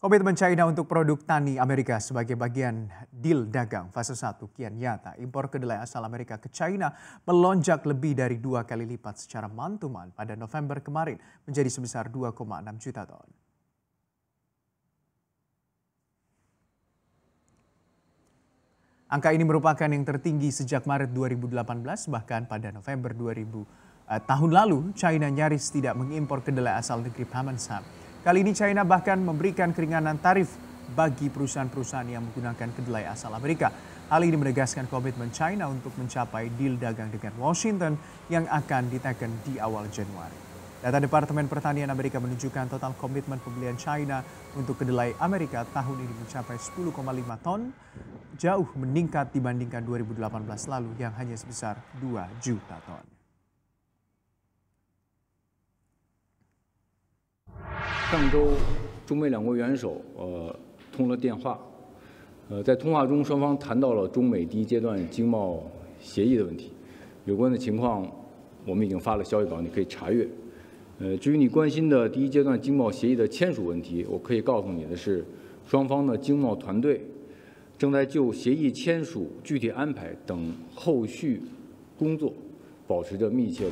Komitmen China untuk produk tani Amerika sebagai bagian deal dagang fase 1 kian nyata. Impor kedelai asal Amerika ke China melonjak lebih dari dua kali lipat secara mantuman pada November kemarin menjadi sebesar 2,6 juta ton. Angka ini merupakan yang tertinggi sejak Maret 2018 bahkan pada November 2000 eh, tahun lalu China nyaris tidak mengimpor kedelai asal negeri Paman Sam. Kali ini China bahkan memberikan keringanan tarif bagi perusahaan-perusahaan yang menggunakan kedelai asal Amerika. Hal ini menegaskan komitmen China untuk mencapai deal dagang dengan Washington yang akan diteken di awal Januari. Data Departemen Pertanian Amerika menunjukkan total komitmen pembelian China untuk kedelai Amerika tahun ini mencapai 10,5 ton, jauh meningkat dibandingkan 2018 lalu yang hanya sebesar 2 juta ton. 上周，中美两国元首呃通了电话，呃，在通话中双方谈到了中美第一阶段经贸协议的问题，有关的情况我们已经发了消息稿，你可以查阅。呃，至于你关心的第一阶段经贸协议的签署问题，我可以告诉你的是，双方的经贸团队正在就协议签署具体安排等后续工作保持着密切。